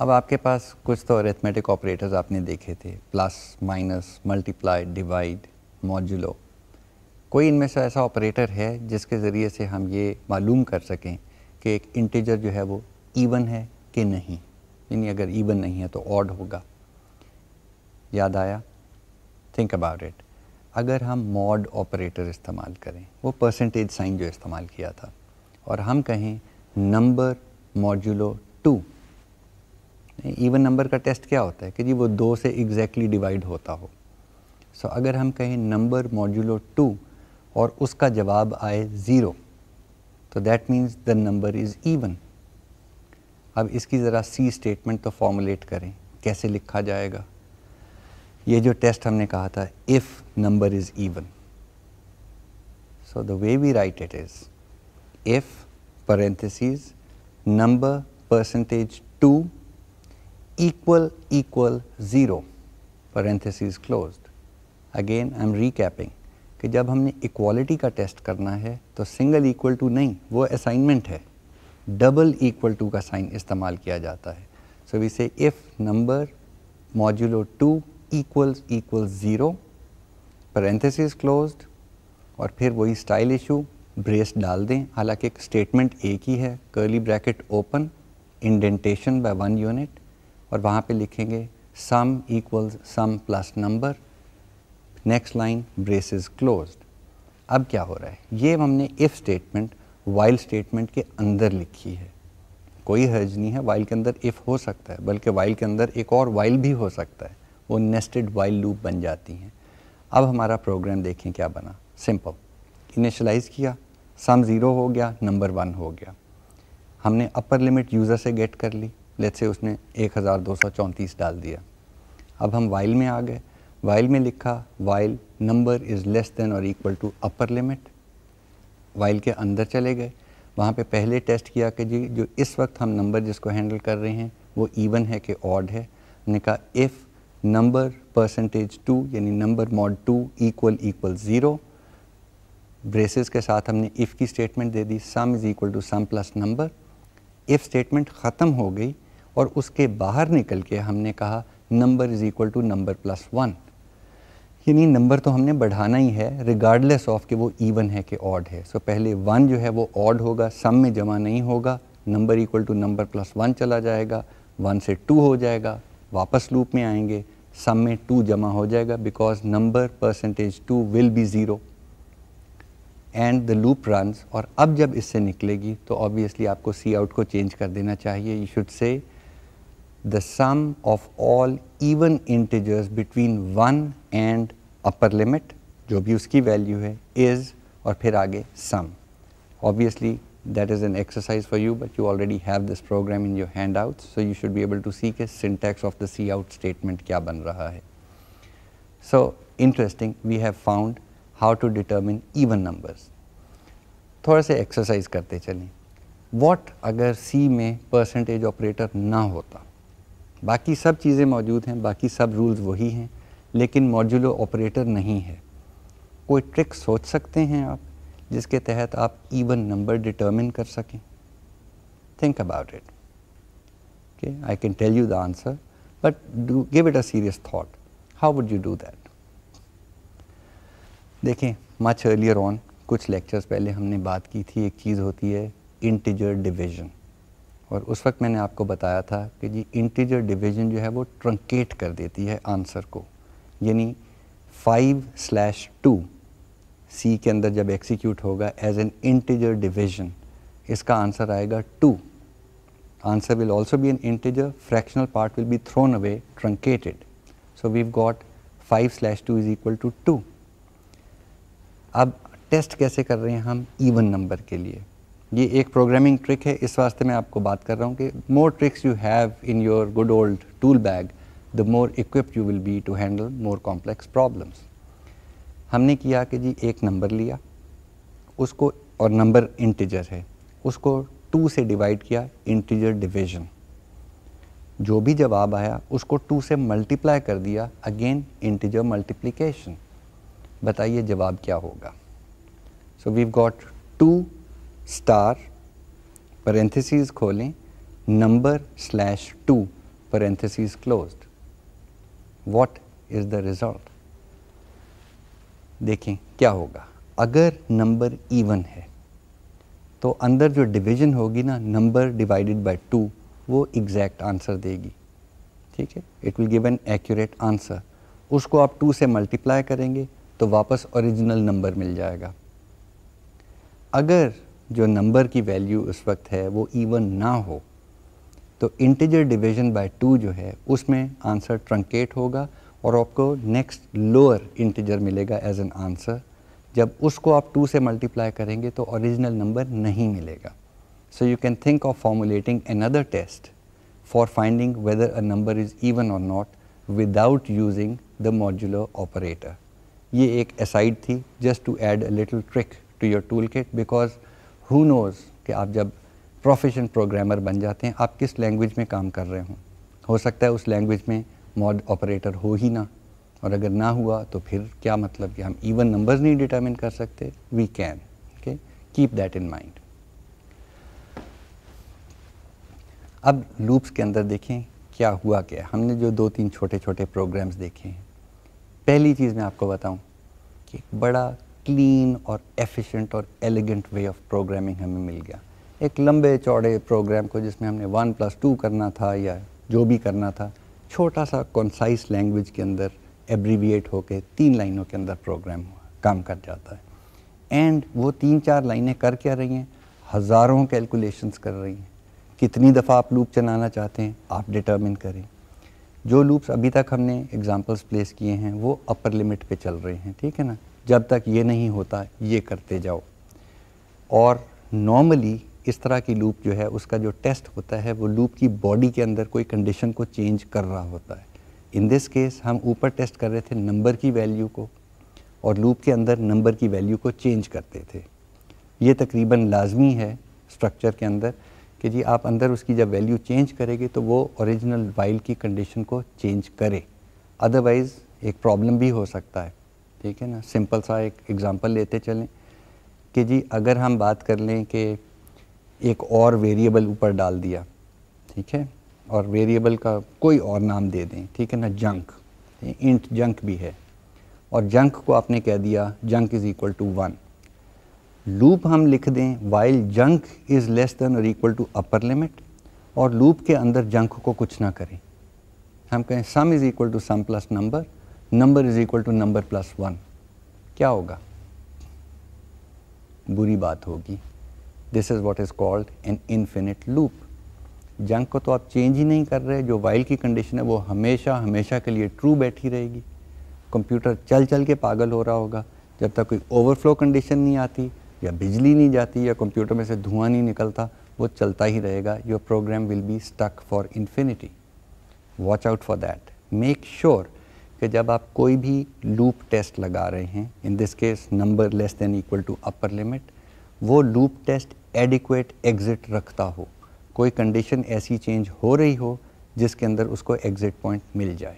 Speaker 1: अब आपके पास कुछ तो अरेथमेटिक ऑपरेटर्स आपने देखे थे plus minus multiply divide modulo कोई इनमें से ऐसा ऑपरेटर है जिसके ज़रिए से हम ये मालूम कर सकें कि एक इंटीजर जो है वो ईवन है कि नहीं यानी अगर ईवन नहीं है तो ऑड होगा याद आया थिंक अबाउट इट अगर हम मॉड ऑपरेटर इस्तेमाल करें वो परसेंटेज साइन जो इस्तेमाल किया था और हम कहें number modulo two even number का टेस्ट क्या होता है कि जी वो दो से एग्जैक्टली डिवाइड होता हो सो so, अगर हम कहें नंबर मॉड्यूलो टू और उसका जवाब आए ज़ीरो तो that means the number is even अब इसकी ज़रा सी स्टेटमेंट तो फॉर्मुलेट करें कैसे लिखा जाएगा ये जो टेस्ट हमने कहा था if number is even so the way we write it is if parenthesis number percentage two equal equal zero parenthesis closed. Again I'm recapping कि जब हमने इक्वालिटी का टेस्ट करना है तो सिंगल इक्वल टू नहीं वो असाइनमेंट है डबल इक्वल टू का साइन इस्तेमाल किया जाता है so we say if number modulo two equals equal zero parenthesis closed और फिर वही स्टाइल इशू ब्रेस डाल दें हालांकि स्टेटमेंट एक ही है curly bracket open indentation by one unit और वहाँ पे लिखेंगे sum equal sum plus number next line brace is close अब क्या हो रहा है ये हमने इफ़ स्टेटमेंट वाइल स्टेटमेंट के अंदर लिखी है कोई हर्ज नहीं है वाइल के अंदर इफ़ हो सकता है बल्कि वाइल के अंदर एक और वाइल भी हो सकता है वो नेस्टेड वाइल लूप बन जाती हैं अब हमारा प्रोग्राम देखें क्या बना सिंपल इनिशलाइज़ किया सम ज़ीरो हो गया नंबर वन हो गया हमने अपर लिमिट यूज़र से गेट कर ली लेट से उसने एक हज़ार दो सौ चौंतीस डाल दिया अब हम वाइल में आ गए वाइल में लिखा while number is less than और equal to upper limit while के अंदर चले गए वहाँ पे पहले टेस्ट किया कि जी जो इस वक्त हम नंबर जिसको हैंडल कर रहे हैं वो इवन है कि ऑड है हमने कहा इफ़ नंबर परसेंटेज टू यानी number mod two equal equal zero braces के साथ हमने इफ़ की स्टेटमेंट दे दी sum is equal to sum plus number if statement ख़त्म हो गई और उसके बाहर निकल के हमने कहा number is equal to number plus one यानी नंबर तो हमने बढ़ाना ही है रिगार्डलेस ऑफ कि वो इवन है कि ऑड है सो so, पहले वन जो है वो ऑड होगा सम में जमा नहीं होगा number equal to number plus one चला जाएगा वन से टू हो जाएगा वापस लूप में आएंगे सम में टू जमा हो जाएगा because number percentage two will be zero and the loop runs और अब जब इससे निकलेगी तो ऑब्वियसली आपको सी आउट को चेंज कर देना चाहिए you should say the sum of all even integers between 1 and upper limit जो भी उसकी value है is और फिर आगे sum. Obviously, that is an exercise for you but you already have this program in your handouts so you should be able to see the syntax of the `c out statement kya ban raha hai so interesting we have found how to determine even numbers थोड़ा से exercise करते चलें What अगर सी में percentage ना होता बाकी सब चीज़ें मौजूद हैं बाकी सब रूल्स वही हैं लेकिन मॉड्यूलो ऑपरेटर नहीं है कोई ट्रिक सोच सकते हैं आप जिसके तहत आप इवन नंबर डिटर्मिन कर सकें think about it okay I can tell you the answer but do give it a serious thought how would you do that देखें मच अर्लियर ऑन कुछ लेक्चर्स पहले हमने बात की थी एक चीज़ होती है इंटीजर डिवीजन और उस वक्त मैंने आपको बताया था कि जी इंटीजर डिवीजन जो है वो ट्रंकेट कर देती है आंसर को यानी फाइव स्लैश टू सी के अंदर जब एक्सिक्यूट होगा एज एन इंटीजर डिवीजन इसका आंसर आएगा two answer will also be an integer fractional part will be thrown away truncated so we've got five slash two is equal to two अब test कैसे कर रहे हैं हम even number के लिए ये एक प्रोग्रामिंग ट्रिक है इस वास्ते मैं आपको बात कर रहा हूँ कि more tricks you have in your good old tool bag the more equipped you will be to handle more complex problems हमने किया कि जी एक नंबर लिया उसको और नंबर इंटीजर है उसको टू से डिवाइड किया इंटीजर डिवीजन जो भी जवाब आया उसको टू से मल्टीप्लाई कर दिया अगेन इंटीजर मल्टीप्लीकेशन बताइए जवाब क्या होगा so we've got two star parenthesis खोलें number slash two parenthesis close what is the result देखें क्या होगा अगर नंबर इवन है तो अंदर जो डिवीजन होगी ना नंबर डिवाइडेड बाय टू वो एग्जैक्ट आंसर देगी ठीक है it will give an accurate answer उसको आप टू से मल्टीप्लाई करेंगे तो वापस ओरिजिनल नंबर मिल जाएगा अगर जो नंबर की वैल्यू उस वक्त है वो इवन ना हो तो इंटीजर डिवीजन बाय टू जो है उसमें आंसर ट्रंकेट होगा और आपको नेक्स्ट लोअर इंटीजर मिलेगा एज एन आंसर जब उसको आप टू से मल्टीप्लाई करेंगे तो ओरिजिनल नंबर नहीं मिलेगा so you can think of formulating another test for finding whether a number is even or not without using the modular operator ये एक एसाइड थी just to add a little trick to your toolkit because who knows कि आप जब profession programmer बन जाते हैं आप किस लैंग्वेज में काम कर रहे हों हो सकता है उस लैंग्वेज में मॉड ऑपरेटर हो ही ना और अगर ना हुआ तो फिर क्या मतलब कि हम इवन नंबर्स नहीं डिटर्मिन कर सकते we can okay keep that in mind अब लूप्स के अंदर देखें क्या हुआ क्या हमने जो दो तीन छोटे छोटे प्रोग्राम्स देखे हैं पहली चीज़ मैं आपको बताऊं कि एक बड़ा क्लीन और एफिशिएंट और एलिगेंट वे ऑफ प्रोग्रामिंग हमें मिल गया एक लंबे चौड़े प्रोग्राम को जिसमें हमने वन प्लस टू करना था या जो भी करना था छोटा सा कॉन्साइस लैंग्वेज के अंदर एब्रीविएट होकर तीन लाइनों के अंदर प्रोग्राम काम कर जाता है एंड वो तीन चार लाइनें कर क्या रही हैं हज़ारों कैलकुलेशंस कर रही हैं कितनी दफ़ा आप लूप चलाना चाहते हैं आप डिटर्मिन करें जो लूप्स अभी तक हमने एग्जांपल्स प्लेस किए हैं वो अपर लिमिट पे चल रहे हैं ठीक है ना जब तक ये नहीं होता ये करते जाओ और नॉर्मली इस तरह की लूप जो है उसका जो टेस्ट होता है वो लूप की बॉडी के अंदर कोई कंडीशन को चेंज कर रहा होता है इन दिस केस हम ऊपर टेस्ट कर रहे थे नंबर की वैल्यू को और लूप के अंदर नंबर की वैल्यू को चेंज करते थे ये तकरीबन लाजमी है स्ट्रक्चर के अंदर कि जी आप अंदर उसकी जब वैल्यू चेंज करेंगे तो वो ओरिजिनल वाइल की कंडीशन को चेंज करे अदरवाइज़ एक प्रॉब्लम भी हो सकता है ठीक है ना सिंपल सा एक एग्ज़ाम्पल लेते चलें कि जी अगर हम बात कर लें कि एक और वेरिएबल ऊपर डाल दिया ठीक है और वेरिएबल का कोई और नाम दे दें ठीक है ना जंक इंट जंक भी है और जंक को आपने कह दिया junk is equal to one loop हम लिख दें while junk is less than और इक्वल टू अपर लिमिट और लूप के अंदर जंक को कुछ ना करें हम कहें sum is equal to sum plus number number is equal to number plus one क्या होगा बुरी बात होगी this is what is called an infinite loop junk को तो आप चेंज ही नहीं कर रहे जो वाइल की कंडीशन है वो हमेशा हमेशा के लिए ट्रू बैठी रहेगी कंप्यूटर चल चल के पागल हो रहा होगा जब तक कोई ओवरफ्लो कंडीशन नहीं आती या बिजली नहीं जाती या कंप्यूटर में से धुआं नहीं निकलता वो चलता ही रहेगा your program will be stuck for infinity watch out for that make sure कि जब आप कोई भी लूप टेस्ट लगा रहे हैं in this case number less than equal to upper limit वो लूप टेस्ट एडिक्वेट एग्ज़िट रखता हो कोई कंडीशन ऐसी चेंज हो रही हो जिसके अंदर उसको एग्ज़िट पॉइंट मिल जाए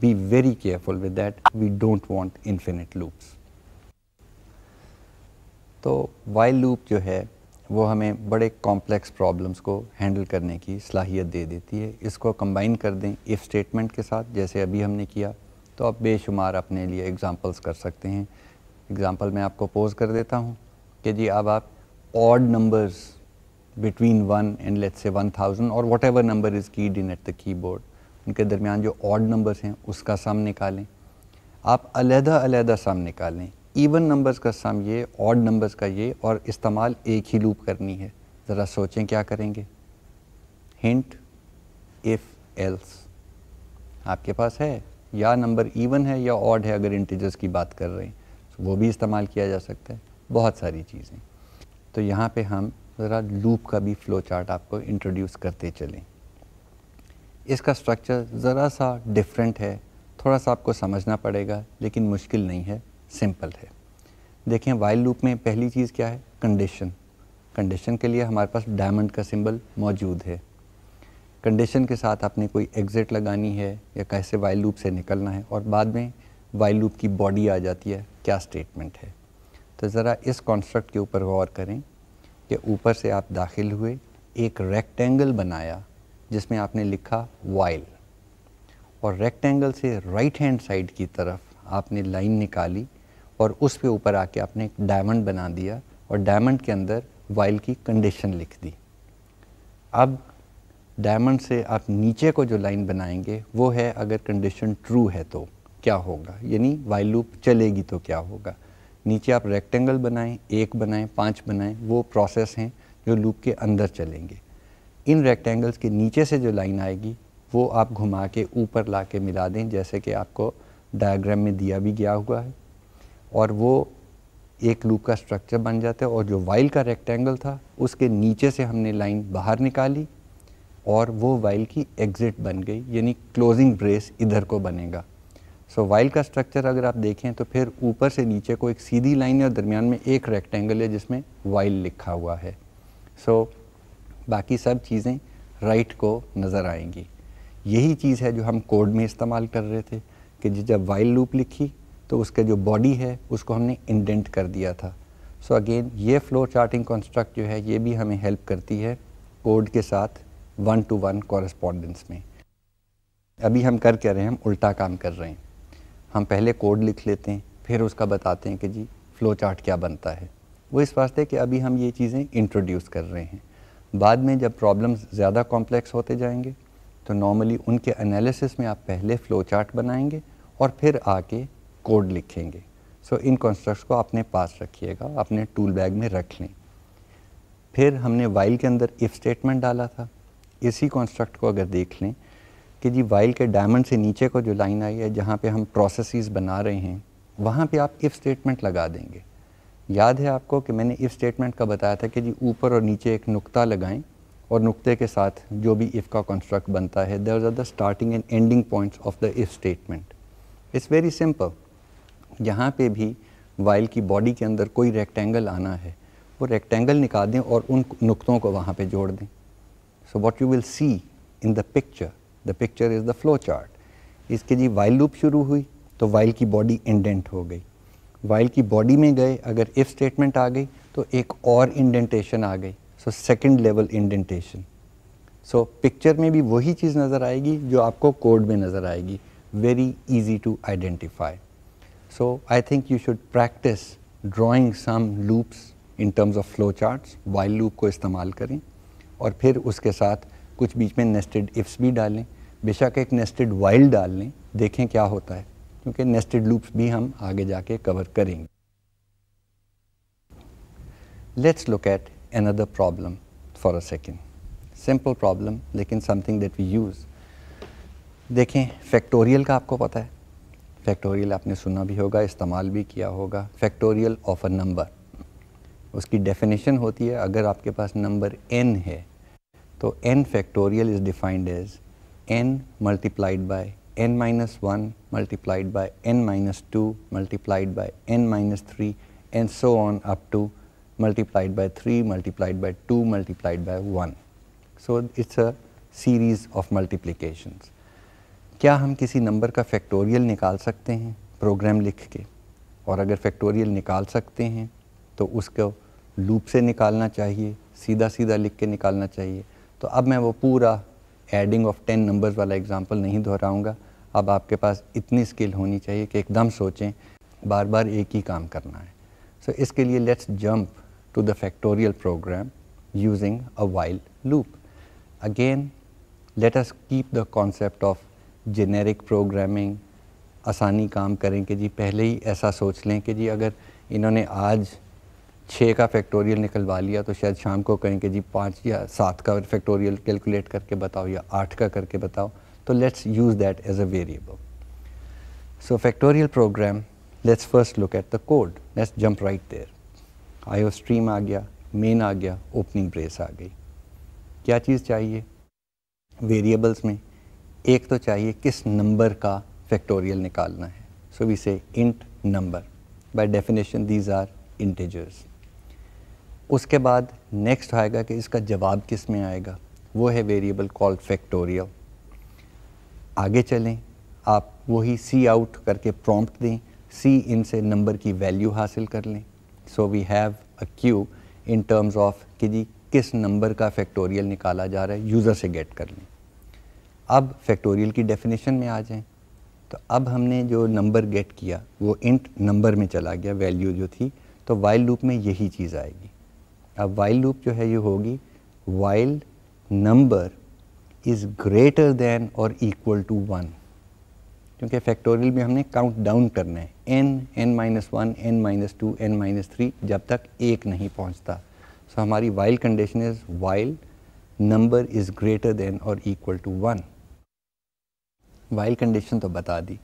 Speaker 1: be very careful with that we don't want infinite loops तो वाइल लूप जो है वो हमें बड़े कॉम्प्लेक्स प्रॉब्लम्स को हैंडल करने की सलाहियत दे देती है इसको कंबाइन कर दें इफ़ स्टेटमेंट के साथ जैसे अभी हमने किया तो आप बेशुमार अपने लिए एग्ज़ाम्पल्स कर सकते हैं एग्ज़ाम्पल मैं आपको पोज कर देता हूँ कि जी अब आप odd numbers between one and let's say one thousand और whatever number is keyed in at the keyboard उनके दरमियान जो ऑड नंबर्स हैं उसका सम निकालें आप अलहदा अलहदा सम निकालें इवन नंबर्स का सम ये ऑड नंबर्स का ये और इस्तेमाल एक ही लूप करनी है ज़रा सोचें क्या करेंगे हिंट इफ़ एल्स आपके पास है या नंबर इवन है या ऑड है अगर इंटीजर्स की बात कर रहे हैं तो वो भी इस्तेमाल किया जा सकता है बहुत सारी चीज़ें तो यहाँ पे हम ज़रा लूप का भी फ्लो चार्ट आपको इंट्रोड्यूस करते चलें इसका स्ट्रक्चर ज़रा सा डिफरेंट है थोड़ा सा आपको समझना पड़ेगा लेकिन मुश्किल नहीं है सिंपल है देखें वाइल लूप में पहली चीज़ क्या है कंडीशन कंडीशन के लिए हमारे पास डायमंड का सिंबल मौजूद है कंडीशन के साथ आपने कोई एग्ज़िट लगानी है या कैसे वाइल लूप से निकलना है और बाद में वाइल लूप की बॉडी आ जाती है क्या स्टेटमेंट है तो ज़रा इस कॉन्स्ट्रक्ट के ऊपर गौर करें कि ऊपर से आप दाखिल हुए एक रेक्टेंगल बनाया जिसमें आपने लिखा वाइल और रेक्टेंगल से राइट हैंड साइड की तरफ आपने लाइन निकाली और उस पे ऊपर आके आपने एक डायमंड बना दिया और डायमंड के अंदर वाइल की कंडीशन लिख दी अब डायमंड से आप नीचे को जो लाइन बनाएंगे वो है अगर कंडीशन ट्रू है तो क्या होगा यानी वाइल लूप चलेगी तो क्या होगा नीचे आप रेक्टेंगल बनाएं एक बनाएं पाँच बनाएं वो प्रोसेस हैं जो लूप के अंदर चलेंगे इन रेक्टेंगल्स के नीचे से जो लाइन आएगी वो आप घुमा के ऊपर ला के मिला दें जैसे कि आपको डायग्राम में दिया भी गया हुआ है और वो एक लूप का स्ट्रक्चर बन जाता है और जो वाइल का रेक्टेंगल था उसके नीचे से हमने लाइन बाहर निकाली और वो वाइल की एग्ज़िट बन गई यानी क्लोजिंग ब्रेस इधर को बनेगा सो so, वाइल का स्ट्रक्चर अगर आप देखें तो फिर ऊपर से नीचे को एक सीधी लाइन है और दरमियान में एक रेक्टेंगल है जिसमें वाइल लिखा हुआ है सो so, बाकी सब चीज़ें राइट को नज़र आएंगी यही चीज़ है जो हम कोड में इस्तेमाल कर रहे थे कि जब वाइल लूप लिखी तो उसके जो बॉडी है उसको हमने इंडेंट कर दिया था सो so अगेन ये फ्लो चार्टिंग कंस्ट्रक्ट जो है ये भी हमें हेल्प करती है कोड के साथ वन टू वन कॉरस्पॉन्डेंस में अभी हम कर क्या रहे हैं हम उल्टा काम कर रहे हैं हम पहले कोड लिख लेते हैं फिर उसका बताते हैं कि जी फ्लो चार्ट क्या बनता है वो इस वास्ते कि अभी हम ये चीज़ें इंट्रोड्यूस कर रहे हैं बाद में जब प्रॉब्लम्स ज़्यादा कॉम्प्लेक्स होते जाएंगे तो नॉर्मली उनके एनालिसिस में आप पहले फ्लो चार्ट बनाएंगे और फिर आके कोड लिखेंगे सो so, इन कॉन्स्ट्रक्ट को अपने पास रखिएगा अपने टूल बैग में रख लें फिर हमने वाइल के अंदर इफ़ स्टेटमेंट डाला था इसी कॉन्स्ट्रक्ट को अगर देख लें कि जी वाइल के डायमंड से नीचे को जो लाइन आई है जहाँ पे हम प्रोसेसेस बना रहे हैं वहाँ पे आप इफ़ स्टेटमेंट लगा देंगे याद है आपको कि मैंने इफ़ स्टेटमेंट का बताया था कि जी ऊपर और नीचे एक नुक्ता लगाएं और नुक्ते के साथ जो भी इफ़ का कॉन्स्ट्रक्ट बनता है there are the starting and ending points of the if statement it's very simple यहाँ पे भी वाइल की बॉडी के अंदर कोई रेक्टेंगल आना है वो रेक्टेंगल निकाल दें और उन नुकतों को वहाँ पे जोड़ दें so what you will see in the picture the picture is the flow chart इसके जी वाइल लूप शुरू हुई तो वाइल की बॉडी इंडेंट हो गई वाइल की बॉडी में गए अगर इफ़ स्टेटमेंट आ गई तो एक और इंडेंटेशन आ गई so second level indentation so picture में भी वही चीज़ नज़र आएगी जो आपको कोड में नज़र आएगी very easy to identify So I think you should practice drawing some loops in terms of flow charts while loop को इस्तेमाल करें और फिर उसके साथ कुछ बीच में नेस्टेड इफ्स भी डालें बेशक एक नेस्टेड वाइल डाल लें kya hota hai, kyunki nested loops bhi hum aage आगे जाके कवर करेंगे let's look at another problem for a second. Simple problem, lekin something that we use. देखें फैक्टोरियल का आपको पता है फैक्टोरियल आपने सुना भी होगा इस्तेमाल भी किया होगा फैक्टोरियल ऑफ अ नंबर उसकी डेफिनेशन होती है अगर आपके पास नंबर एन है तो n factorial is defined as n multiplied by n minus one multiplied by n minus two multiplied by n minus three and so on up to multiplied by three multiplied by two multiplied by one so it's a series of multiplications क्या हम किसी number का factorial निकाल सकते हैं programme लिख के और अगर फैक्टोरियल निकाल सकते हैं तो उसको लूप से निकालना चाहिए सीधा सीधा लिख के निकालना चाहिए तो अब मैं वो पूरा एडिंग ऑफ टेन नंबर्स वाला एग्जांपल नहीं दोहराऊंगा अब आपके पास इतनी स्किल होनी चाहिए कि एकदम सोचें बार बार एक ही काम करना है सो so, इसके लिए let's jump to the factorial program using a while loop again let us keep the concept of generic programming आसानी काम करें कि जी पहले ही ऐसा सोच लें कि जी अगर इन्होंने आज छः का फैक्टोरियल निकलवा लिया तो शायद शाम को कहें कि जी पाँच या सात का फैक्टोरियल कैलकुलेट करके बताओ या आठ का करके बताओ तो let's use that as a variable so factorial program let's first look at the code let's jump right there iostream आ गया मेन आ गया ओपनिंग ब्रेस आ गई क्या चीज़ चाहिए वेरिएबल्स में एक तो चाहिए किस नंबर का फैक्टोरियल निकालना है so we say int number by definition these are integers उसके बाद नेक्स्ट आएगा कि इसका जवाब किस में आएगा वो है वेरिएबल कॉल्ड फैक्टोरियल आगे चलें आप वही सी आउट करके प्रॉम्प्ट दें सी इन से नंबर की वैल्यू हासिल कर लें so we have a queue in terms of कि जी किस नंबर का फैक्टोरियल निकाला जा रहा है यूज़र से गेट कर लें अब फैक्टोरियल की डेफिनेशन में आ जाएं तो अब हमने जो नंबर गेट किया वो इंट नंबर में चला गया वैल्यू जो थी तो वाइल लूप में यही चीज़ आएगी अब वाइल लूप जो है ये होगी while number is greater than और इक्वल टू वन क्योंकि फैक्टोरियल में हमने काउंट डाउन करना है n n minus one n minus two n minus three जब तक एक नहीं पहुंचता सो so, हमारी while condition is while number is greater than और equal to one while condition तो बता दी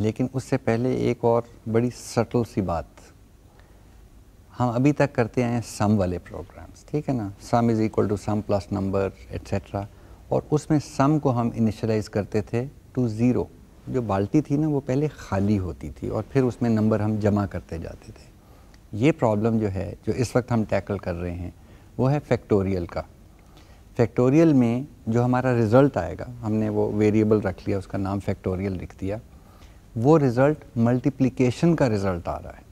Speaker 1: लेकिन उससे पहले एक और बड़ी सटल सी बात हम अभी तक करते आए हैं सम वाले प्रोग्राम्स ठीक है ना sum is equal to sum plus number extra और उसमें सम को हम इनिशलाइज करते थे टू ज़ीरो जो बाल्टी थी ना वो पहले खाली होती थी और फिर उसमें नंबर हम जमा करते जाते थे ये प्रॉब्लम जो है जो इस वक्त हम टैकल कर रहे हैं वो है फैक्टोरियल का फैक्टोरियल में जो हमारा रिज़ल्ट आएगा हमने वो वेरिएबल रख लिया उसका नाम फैक्टोरियल लिख दिया वो रिज़ल्ट मल्टीप्लिकेशन का रिज़ल्ट आ रहा है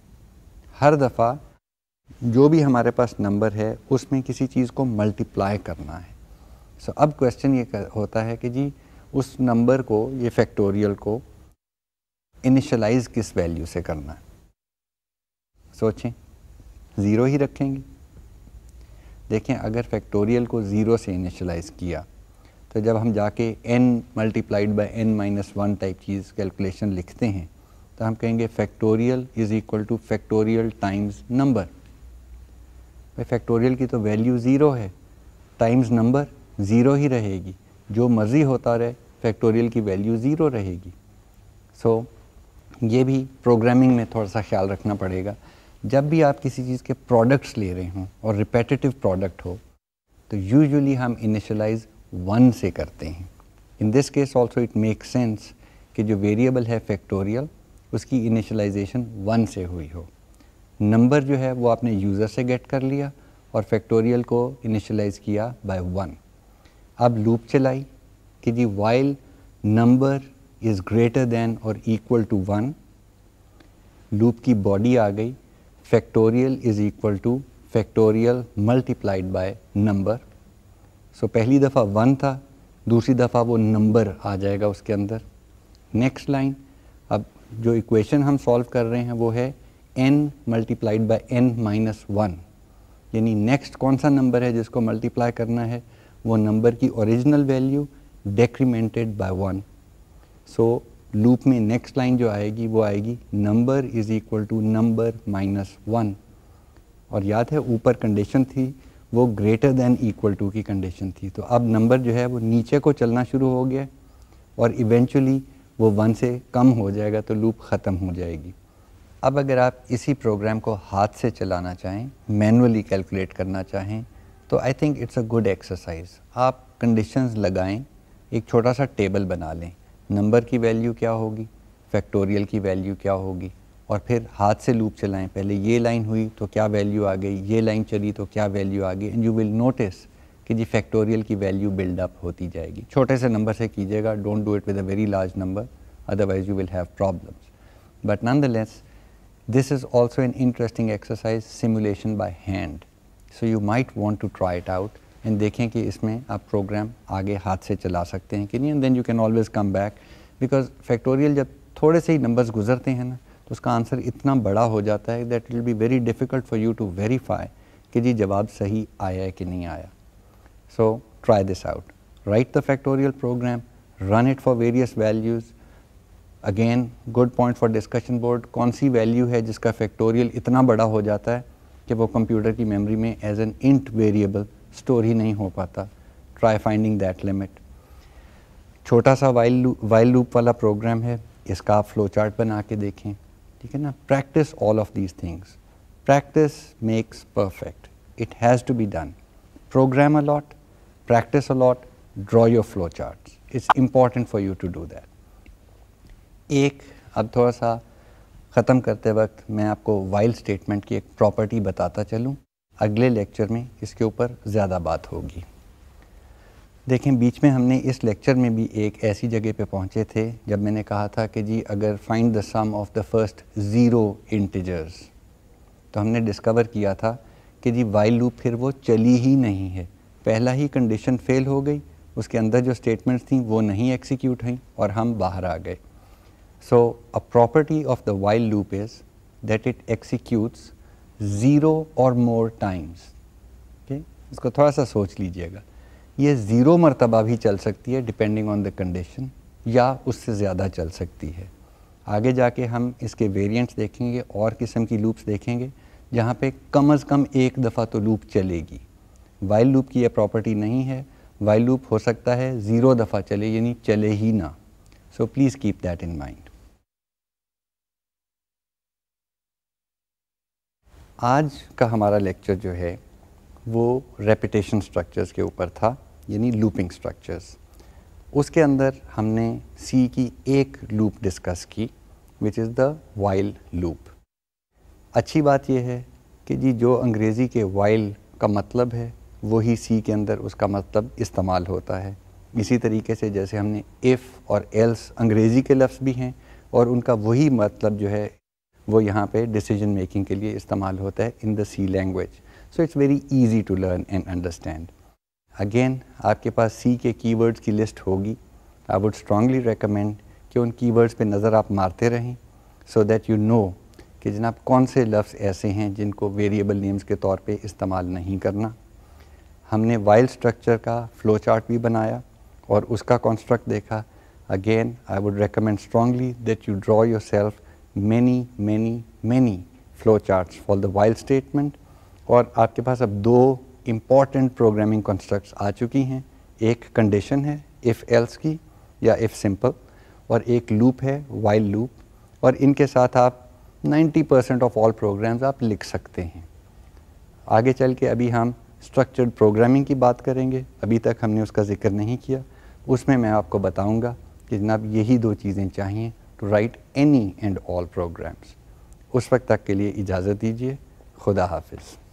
Speaker 1: हर दफ़ा जो भी हमारे पास नंबर है उसमें किसी चीज़ को मल्टीप्लाई करना है सो so, अब क्वेश्चन ये कर, होता है कि जी उस नंबर को ये फैक्टोरियल को इनिशलाइज किस वैल्यू से करना है सोचें ज़ीरो ही रखेंगे देखें अगर फैक्टोरियल को ज़ीरो से इनिशलाइज किया तो जब हम जाके n multiplied by n minus one type चीज़ कैलकुलेशन लिखते हैं तो हम कहेंगे factorial is equal to factorial times number भाई फैक्टोरियल की तो वैल्यू ज़ीरो है टाइम्स नंबर ज़ीरो ही रहेगी जो मर्ज़ी होता रहे फैक्टोरियल की वैल्यू ज़ीरो रहेगी सो so, ये भी प्रोग्रामिंग में थोड़ा सा ख्याल रखना पड़ेगा जब भी आप किसी चीज़ के प्रोडक्ट्स ले रहे हों और रिपेटिटिव प्रोडक्ट हो तो यूजुअली हम इनिशलाइज वन से करते हैं in this case also it make sense कि जो वेरिएबल है फैक्टोरियल उसकी इनिशलाइजेशन वन से हुई हो नंबर जो है वो आपने यूज़र से गेट कर लिया और फैक्टोरियल को इनिशलाइज किया बाय वन अब लूप चलाई कि जी while number is greater than और इक्वल टू वन लूप की बॉडी आ गई factorial is equal to factorial multiplied by number सो पहली दफ़ा वन था दूसरी दफ़ा वो नंबर आ जाएगा उसके अंदर नेक्स्ट लाइन अब जो इक्वेशन हम सॉल्व कर रहे हैं वो है n multiplied by n minus one यानी नेक्स्ट कौन सा नंबर है जिसको मल्टीप्लाई करना है वो नंबर की original value decremented by one so loop में नेक्स्ट लाइन जो आएगी वो आएगी number is equal to number minus one और याद है ऊपर कंडीशन थी वो ग्रेटर दैन इक्वल टू की कंडीशन थी तो अब नंबर जो है वो नीचे को चलना शुरू हो गया और इवेंचुअली वो वन से कम हो जाएगा तो लूप ख़त्म हो जाएगी अब अगर आप इसी प्रोग्राम को हाथ से चलाना चाहें मैनुअली कैलकुलेट करना चाहें तो I think it's a good exercise आप कंडीशंस लगाएं एक छोटा सा टेबल बना लें नंबर की वैल्यू क्या होगी फैक्टोरियल की वैल्यू क्या होगी और फिर हाथ से लूप चलाएं पहले ये लाइन हुई तो क्या वैल्यू आ गई ये लाइन चली तो क्या वैल्यू आ गई एंड यू विल नोटिस कि जी फैक्टोरियल की वैल्यू बिल्डअप होती जाएगी छोटे से नंबर से कीजिएगा don't do it with a very large number otherwise you will have problems but none the less this is also an interesting exercise simulation by hand so you might want to try it out and देखें कि इसमें आप programme आगे हाथ से चला सकते हैं कि नहीं and then you can always come back because factorial जब थोड़े से ही नंबर्स गुजरते हैं ना तो उसका आंसर इतना बड़ा हो जाता है that will be very difficult for you to verify कि जी जवाब सही आया है कि नहीं आया so try this out write the factorial program run it for various values again good point for discussion board कौन सी वैल्यू है जिसका फैक्टोरियल इतना बड़ा हो जाता है कि वो कंप्यूटर की मेमोरी में as an int variable store ही नहीं हो पाता ट्राई फाइंडिंग दैट लिमिट छोटा सा वाइल वाइल लूप वाला प्रोग्राम है इसका आप फ्लो चार्ट बना के देखें ठीक है ना practice all of these things practice makes perfect it has to be done program a lot practice a lot draw your flow chart it's important for you to do that एक अब थोड़ा सा ख़त्म करते वक्त मैं आपको वाइल्ड स्टेटमेंट की एक प्रॉपर्टी बताता चलूँ अगले लेक्चर में इसके ऊपर ज़्यादा बात होगी देखें बीच में हमने इस लेक्चर में भी एक ऐसी जगह पे पहुँचे थे जब मैंने कहा था कि जी अगर find the sum of the first zero integers तो हमने डिस्कवर किया था कि जी वाइल लूप फिर वो चली ही नहीं है पहला ही कंडीशन फेल हो गई उसके अंदर जो स्टेटमेंट्स थी वो नहीं एक्सिक्यूट हुई और हम बाहर आ गए so a property of the while loop is that it executes zero और मोर टाइम्स ओके इसको थोड़ा सा सोच लीजिएगा ये ज़ीरो मरतबा भी चल सकती है डिपेंडिंग ऑन द कंडीशन या उससे ज़्यादा चल सकती है आगे जाके हम इसके वेरिएंट्स देखेंगे और किस्म की लूप्स देखेंगे जहाँ पे कम अज़ कम एक दफ़ा तो लूप चलेगी वाइल लूप की यह प्रॉपर्टी नहीं है वाइल लूप हो सकता है ज़ीरो दफ़ा चले यानी चले ही ना so please keep that in mind आज का हमारा लेक्चर जो है वो रेपिटेशन स्ट्रक्चर्स के ऊपर था यानी लूपिंग स्ट्रक्चर्स उसके अंदर हमने सी की एक लूप डिस्कस की which is the while loop अच्छी बात यह है कि जी जो अंग्रेज़ी के वाइल का मतलब है वही सी के अंदर उसका मतलब इस्तेमाल होता है इसी तरीके से जैसे हमने इफ़ और एल्स अंग्रेज़ी के लफ्ज़ भी हैं और उनका वही मतलब जो है वो यहाँ पे डिसीजन मेकिंग के लिए इस्तेमाल होता है in the C language so it's very easy to learn and understand again आपके पास सी के कीवर्ड्स की लिस्ट होगी आई वुड स्ट्रांगली रेकमेंड कि उन कीवर्ड्स पे नज़र आप मारते रहें सो दैट यू नो कि जनाब कौन से लफ्ज़ ऐसे हैं जिनको वेरिएबल नेम्स के तौर पे इस्तेमाल नहीं करना हमने वाइल स्ट्रक्चर का फ्लो चार्ट भी बनाया और उसका कॉन्स्ट्रक्ट देखा again I would recommend strongly that you draw yourself many, many, many flow charts for the while statement और आपके पास अब दो इम्पॉर्टेंट प्रोग्रामिंग कंस्ट्रक्ट्स आ चुकी हैं एक कंडीशन है इफ़ एल्स की या इफ़ सिंपल और एक लूप है वाइल लूप और इनके साथ आप 90 परसेंट ऑफ ऑल प्रोग्राम्स आप लिख सकते हैं आगे चल के अभी हम स्ट्रक्चर्ड प्रोग्रामिंग की बात करेंगे अभी तक हमने उसका जिक्र नहीं किया उसमें मैं आपको बताऊंगा कि जनाब यही दो चीज़ें चाहिए to write any and all programs उस वक्त तक के लिए इजाज़त दीजिए खुदा हाफिज़